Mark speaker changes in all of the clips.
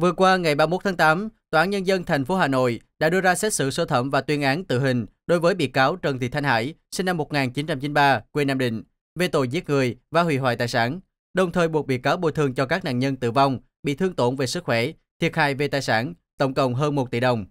Speaker 1: Vừa qua ngày 31 tháng 8, Tòa án Nhân dân thành phố Hà Nội đã đưa ra xét xử sơ thẩm và tuyên án tử hình đối với bị cáo Trần Thị Thanh Hải, sinh năm 1993, quê Nam Định, về tội giết người và hủy hoại tài sản, đồng thời buộc bị cáo bồi thường cho các nạn nhân tử vong, bị thương tổn về sức khỏe, thiệt hại về tài sản, tổng cộng hơn 1 tỷ đồng.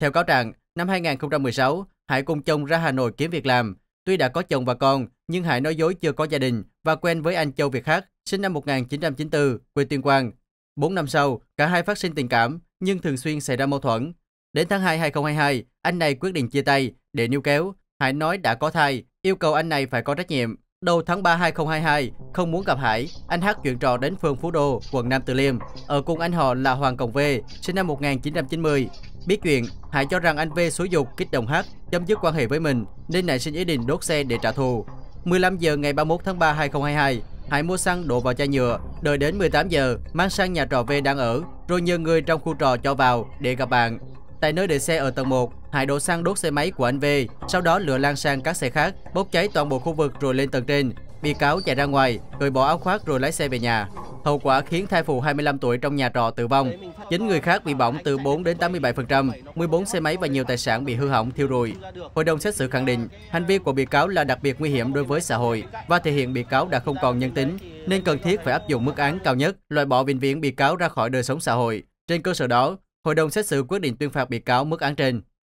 Speaker 1: Theo cáo trạng, năm 2016, Hải cùng chồng ra Hà Nội kiếm việc làm. Tuy đã có chồng và con, nhưng Hải nói dối chưa có gia đình và quen với anh Châu Việt Hát, sinh năm 1994, quê Tuyên Quang, 4 năm sau, cả hai phát sinh tình cảm nhưng thường xuyên xảy ra mâu thuẫn. Đến tháng 2 2022, anh này quyết định chia tay để níu kéo. Hải nói đã có thai, yêu cầu anh này phải có trách nhiệm. Đầu tháng 3 2022, không muốn gặp Hải, anh Hát chuyển trò đến phường Phú Đô, quận Nam Từ Liêm. Ở cùng anh họ là Hoàng Cộng V, sinh năm 1990. Biết chuyện, Hải cho rằng anh V xúi dục kích động Hát, chấm dứt quan hệ với mình, nên nảy sinh ý định đốt xe để trả thù. 15 giờ ngày 31 tháng 3 2022, Hải mua xăng đổ vào chai nhựa, đợi đến 18 giờ, mang sang nhà trọ V đang ở, rồi nhờ người trong khu trọ cho vào để gặp bạn. Tại nơi để xe ở tầng 1, Hải đổ xăng đốt xe máy của anh V, sau đó lửa lan sang các xe khác, bốc cháy toàn bộ khu vực rồi lên tầng trên. Bị cáo chạy ra ngoài, cởi bỏ áo khoác rồi lái xe về nhà. Hậu quả khiến thai phụ 25 tuổi trong nhà trọ tử vong. 9 người khác bị bỏng từ 4 đến 87%, 14 xe máy và nhiều tài sản bị hư hỏng thiêu rụi. Hội đồng xét xử khẳng định, hành vi của bị cáo là đặc biệt nguy hiểm đối với xã hội và thể hiện bị cáo đã không còn nhân tính, nên cần thiết phải áp dụng mức án cao nhất, loại bỏ vĩnh viễn bị cáo ra khỏi đời sống xã hội. Trên cơ sở đó, hội đồng xét xử quyết định tuyên phạt bị cáo mức án trên.